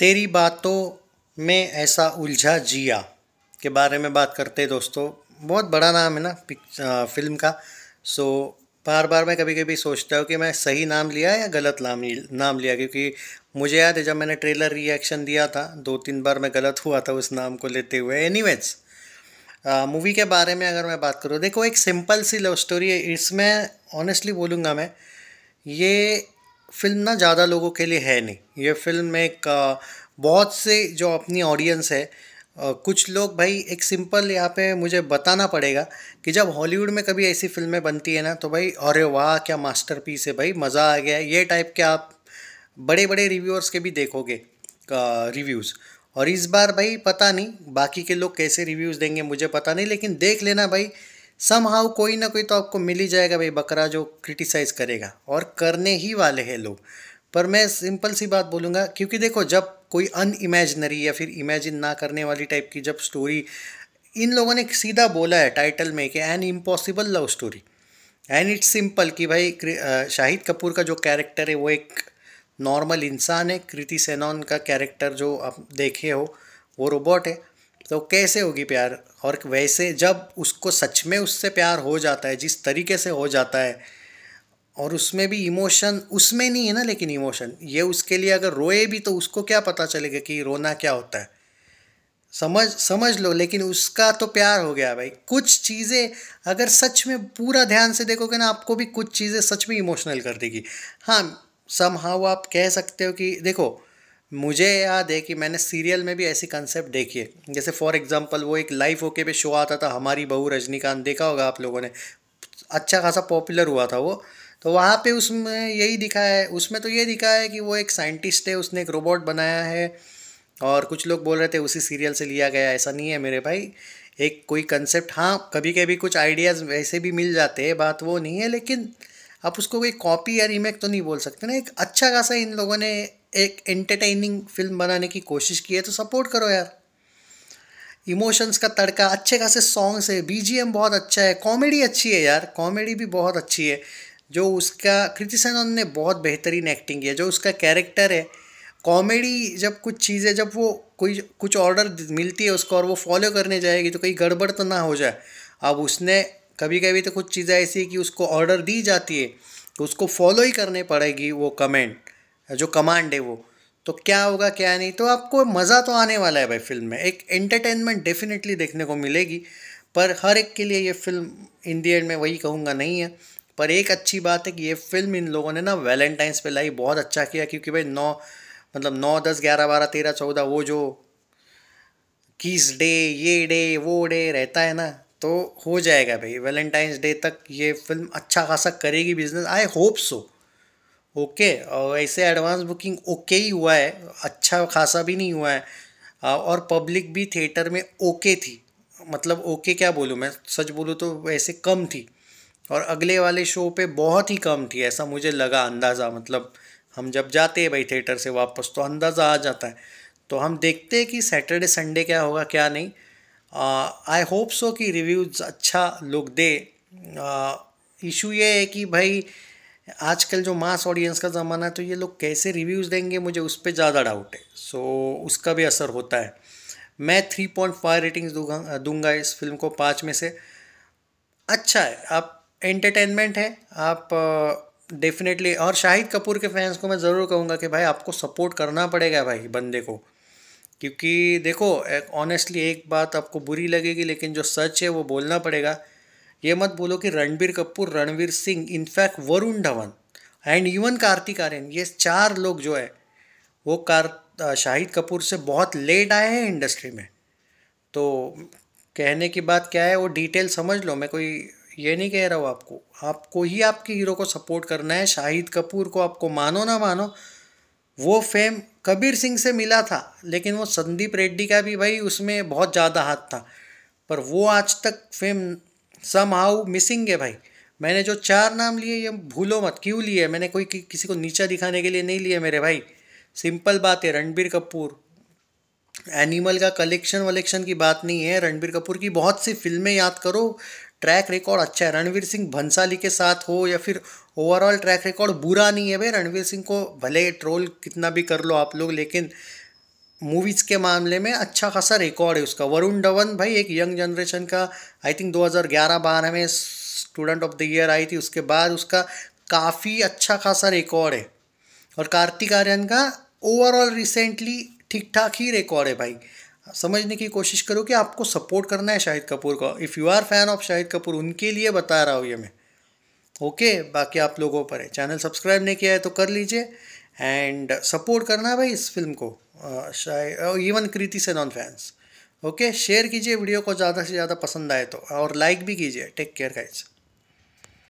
तेरी बातों में ऐसा उलझा जिया के बारे में बात करते हैं दोस्तों बहुत बड़ा नाम है ना पिक फिल्म का सो बार बार मैं कभी कभी सोचता हूँ कि मैं सही नाम लिया या गलत नाम नाम लिया क्योंकि मुझे याद है जब मैंने ट्रेलर रिएक्शन दिया था दो तीन बार मैं गलत हुआ था उस नाम को लेते हुए एनी मूवी के बारे में अगर मैं बात करूँ देखो एक सिंपल सी लव स्टोरी है इसमें ऑनेस्टली बोलूँगा मैं ये फिल्म ना ज़्यादा लोगों के लिए है नहीं ये फिल्म एक बहुत से जो अपनी ऑडियंस है कुछ लोग भाई एक सिंपल यहाँ पे मुझे बताना पड़ेगा कि जब हॉलीवुड में कभी ऐसी फिल्में बनती है ना तो भाई अरे वाह क्या मास्टर है भाई मज़ा आ गया ये टाइप के आप बड़े बड़े रिव्यूअर्स के भी देखोगे रिव्यूज़ और इस बार भाई पता नहीं बाकी के लोग कैसे रिव्यूज़ देंगे मुझे पता नहीं लेकिन देख लेना भाई सम हाउ कोई ना कोई तो आपको मिल ही जाएगा भाई बकरा जो क्रिटिसाइज़ करेगा और करने ही वाले हैं लोग पर मैं सिंपल सी बात बोलूँगा क्योंकि देखो जब कोई अनइमेजनरी या फिर इमेजिन ना करने वाली टाइप की जब स्टोरी इन लोगों ने सीधा बोला है टाइटल में कि an impossible love story and it's simple कि भाई शाहिद कपूर का जो कैरेक्टर है वो एक नॉर्मल इंसान है कृति सेनॉन का कैरेक्टर जो आप देखे हो वो रोबोट है तो कैसे होगी प्यार और वैसे जब उसको सच में उससे प्यार हो जाता है जिस तरीके से हो जाता है और उसमें भी इमोशन उसमें नहीं है ना लेकिन इमोशन ये उसके लिए अगर रोए भी तो उसको क्या पता चलेगा कि रोना क्या होता है समझ समझ लो लेकिन उसका तो प्यार हो गया भाई कुछ चीज़ें अगर सच में पूरा ध्यान से देखोगे ना आपको भी कुछ चीज़ें सच में इमोशनल कर देगी हाँ सम हाउ आप कह सकते हो कि देखो मुझे याद है कि मैंने सीरियल में भी ऐसी कंसेप्ट देखी है जैसे फॉर एग्जांपल वो एक लाइफ होके पे शो आता था हमारी बहू रजनीकांत देखा होगा आप लोगों ने अच्छा खासा पॉपुलर हुआ था वो तो वहाँ पे उसमें यही दिखाया है उसमें तो ये दिखाया है कि वो एक साइंटिस्ट है उसने एक रोबोट बनाया है और कुछ लोग बोल रहे थे उसी सीरियल से लिया गया ऐसा नहीं है मेरे भाई एक कोई कंसेप्ट हाँ कभी कभी कुछ आइडियाज़ वैसे भी मिल जाते हैं बात वो नहीं है लेकिन आप उसको कोई कॉपी या रीमेक तो नहीं बोल सकते ना एक अच्छा खासा इन लोगों ने एक एंटरटेनिंग फिल्म बनाने की कोशिश की है तो सपोर्ट करो यार इमोशंस का तड़का अच्छे खासे सॉन्ग्स है बीजीएम बहुत अच्छा है कॉमेडी अच्छी है यार कॉमेडी भी बहुत अच्छी है जो उसका क्रिटिसनन ने बहुत बेहतरीन एक्टिंग किया जो उसका कैरेक्टर है कॉमेडी जब कुछ चीज़ें जब वो कोई कुछ ऑर्डर मिलती है उसको और वो फॉलो करने जाएगी तो कहीं गड़बड़ तो ना हो जाए अब उसने कभी कभी तो कुछ चीज़ें ऐसी कि उसको ऑर्डर दी जाती है तो उसको फॉलो ही करने पड़ेगी वो कमेंट जो कमांड है वो तो क्या होगा क्या नहीं तो आपको मज़ा तो आने वाला है भाई फिल्म में एक एंटरटेनमेंट डेफिनेटली देखने को मिलेगी पर हर एक के लिए ये फिल्म इन दी एंड में वही कहूँगा नहीं है पर एक अच्छी बात है कि ये फिल्म इन लोगों ने ना वैलेंटाइंस पे लाई बहुत अच्छा किया क्योंकि भाई नौ मतलब नौ दस ग्यारह बारह तेरह चौदह वो जो किस डे ये डे वो डे रहता है ना तो हो जाएगा भाई वैलेंटाइंस डे तक ये फिल्म अच्छा खासा करेगी business I hope so okay और ऐसे एडवांस बुकिंग ओके ही हुआ है अच्छा खासा भी नहीं हुआ है और पब्लिक भी थिएटर में ओके थी मतलब ओके क्या बोलूँ मैं सच बोलूँ तो वैसे कम थी और अगले वाले शो पे बहुत ही कम थी ऐसा मुझे लगा अंदाज़ा मतलब हम जब जाते हैं भाई थिएटर से वापस तो अंदाज़ा आ जाता है तो हम देखते हैं कि सैटरडे संडे क्या होगा क्या नहीं आई होप सो कि रिव्यूज़ अच्छा लुक दे इशू ये है कि भाई आजकल जो मास ऑडियंस का ज़माना है तो ये लोग कैसे रिव्यूज़ देंगे मुझे उस पर ज़्यादा डाउट है सो so, उसका भी असर होता है मैं थ्री पॉइंट फाइव रेटिंग्स दूंगा दूंगा इस फिल्म को पाँच में से अच्छा है आप एंटरटेनमेंट है आप डेफिनेटली और शाहिद कपूर के फैंस को मैं ज़रूर कहूँगा कि भाई आपको सपोर्ट करना पड़ेगा भाई बंदे को क्योंकि देखो ऑनेस्टली एक, एक बात आपको बुरी लगेगी लेकिन जो सच है वो बोलना पड़ेगा ये मत बोलो कि Ranbir Kapoor Ranveer Singh in fact Varun Dhawan and even Kartik Aaryan ये चार लोग जो है वो कार शाहिद कपूर से बहुत लेट आए हैं इंडस्ट्री में तो कहने की बात क्या है वो डिटेल समझ लो मैं कोई ये नहीं कह रहा हूँ आपको आपको ही आपके हीरो को सपोर्ट करना है शाहिद कपूर को आपको मानो ना मानो वो फेम कबीर सिंह से मिला था लेकिन वो संदीप रेड्डी का भी भाई उसमें बहुत ज़्यादा हाथ था पर वो आज तक फेम सम हाउ मिसिंग है भाई मैंने जो चार नाम लिए ये भूलो मत क्यों लिए मैंने कोई कि, किसी को नीचा दिखाने के लिए नहीं लिए मेरे भाई सिंपल बात है रणबीर कपूर एनिमल का कलेक्शन वलेक्शन की बात नहीं है रणबीर कपूर की बहुत सी फिल्में याद करो ट्रैक रिकॉर्ड अच्छा है रणवीर सिंह भंसाली के साथ हो या फिर ओवरऑल ट्रैक रिकॉर्ड बुरा नहीं है भाई रणवीर सिंह को भले ट्रोल कितना भी कर लो आप लोग लेकिन मूवीज़ के मामले में अच्छा खासा रिकॉर्ड है उसका वरुण धवन भाई एक यंग जनरेशन का आई थिंक 2011 हज़ार में स्टूडेंट ऑफ द ईयर आई थी उसके बाद उसका काफ़ी अच्छा खासा रिकॉर्ड है और कार्तिक आर्यन का ओवरऑल रिसेंटली ठीक ठाक ही रिकॉर्ड है भाई समझने की कोशिश करो कि आपको सपोर्ट करना है शाहिद कपूर का if you are fan of Shahid Kapoor उनके लिए बता रहा हूँ ये मैं ओके बाकी आप लोगों पर है चैनल सब्सक्राइब नहीं किया है तो कर लीजिए एंड सपोर्ट करना भाई इस फिल्म को शायद इवन कृति नॉन फैंस ओके शेयर कीजिए वीडियो को ज़्यादा से ज़्यादा पसंद आए तो और लाइक भी कीजिए टेक केयर गाइज़